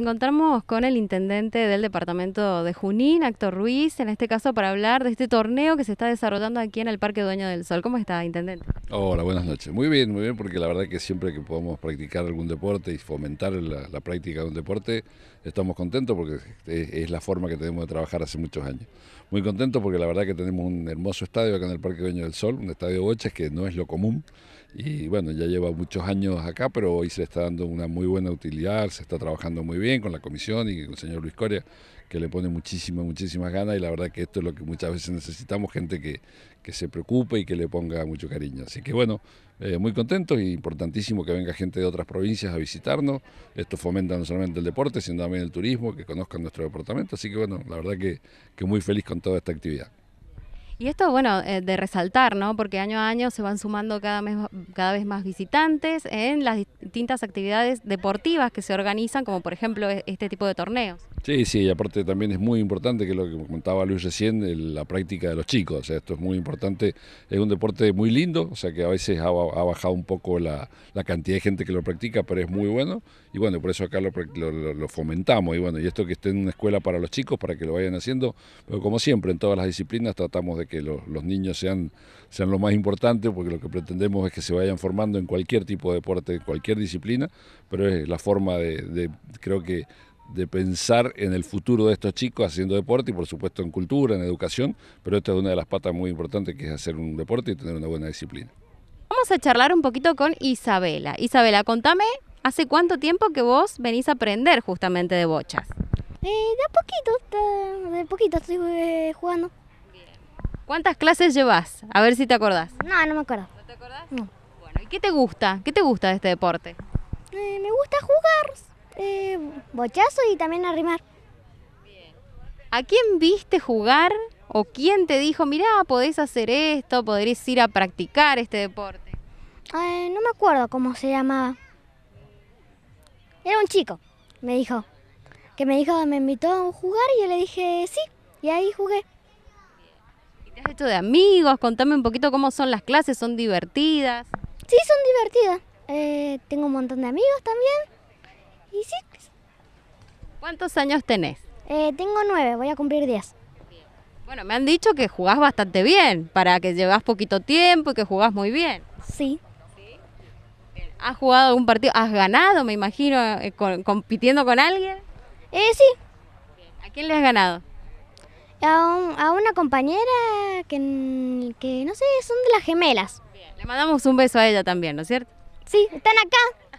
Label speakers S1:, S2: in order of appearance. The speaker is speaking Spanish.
S1: encontramos con el intendente del departamento de Junín, Actor Ruiz, en este caso para hablar de este torneo que se está desarrollando aquí en el Parque Dueño del Sol. ¿Cómo está, intendente?
S2: Hola, buenas noches. Muy bien, muy bien, porque la verdad que siempre que podamos practicar algún deporte y fomentar la, práctica de un deporte, estamos contentos porque es, la forma que tenemos de trabajar hace muchos años. Muy contentos porque la verdad que tenemos un hermoso estadio acá en el Parque Dueño del Sol, un estadio de boches que no es lo común y bueno, ya lleva muchos años acá, pero hoy se está dando una muy buena utilidad, se está trabajando muy bien con la comisión y con el señor Luis Coria, que le pone muchísimas, muchísimas ganas y la verdad que esto es lo que muchas veces necesitamos, gente que, que se preocupe y que le ponga mucho cariño. Así que bueno, eh, muy contento y e importantísimo que venga gente de otras provincias a visitarnos. Esto fomenta no solamente el deporte, sino también el turismo, que conozcan nuestro departamento. Así que bueno, la verdad que muy feliz con toda esta actividad.
S1: Y esto, bueno, eh, de resaltar, ¿no? Porque año a año se van sumando cada, cada vez más visitantes en las distintas actividades deportivas que se organizan, como por ejemplo e, este tipo de torneos.
S2: Sí, sí, y aparte también es muy importante, que lo que comentaba Luis recién, la práctica de los chicos, o sea, esto es muy importante, es un deporte muy lindo, o sea que a veces ha, bajado un poco la, cantidad de gente que lo practica, pero es muy bueno, y bueno, por eso acá lo, fomentamos, y bueno, y esto que esté en una escuela para los chicos, para que lo vayan haciendo, pero como siempre, en todas las disciplinas tratamos de que los, niños sean, sean lo más importante, porque lo que pretendemos es que se vayan formando en cualquier tipo de deporte, en cualquier disciplina, pero es la forma de creo que de pensar en el futuro de estos chicos haciendo deporte y por supuesto en cultura, en educación, pero esta es una de las patas muy importantes que es hacer un deporte y tener una buena disciplina.
S1: Vamos a charlar un poquito con Isabela. Isabela, contame, ¿hace cuánto tiempo que vos venís a aprender justamente de bochas? Eh, de poquito, de poquito estoy eh, jugando. Bien. ¿Cuántas clases llevas? A ver si te acordás. No, no me acuerdo. ¿No te acordás? No. Bueno, ¿y qué te gusta? ¿Qué te gusta de este deporte? Eh, me gusta jugar, eh, bochazo y también arrimar ¿A quién viste jugar o quién te dijo, mirá, podés hacer esto, podrías ir a practicar este deporte? no me acuerdo cómo se llamaba. Era un chico, me dijo. Que me dijo, me invitó a jugar y yo le dije sí, y ahí jugué. ¿Y te has hecho de amigos? Contame un poquito cómo son las clases, ¿son divertidas? Sí, son divertidas. Eh, tengo un montón de amigos también. ¿Cuántos años tenés? Eh, tengo nueve, voy a cumplir diez. Bueno, me han dicho que jugás bastante bien, para que llevas poquito tiempo y que jugás muy bien. Sí. ¿Has jugado algún partido? ¿Has ganado, me imagino, eh, compitiendo con alguien? Eh, sí. ¿A quién le has ganado? A, una compañera que, que, no sé, son de las gemelas. Le mandamos un beso a ella también, ¿no es cierto? Sí, están acá.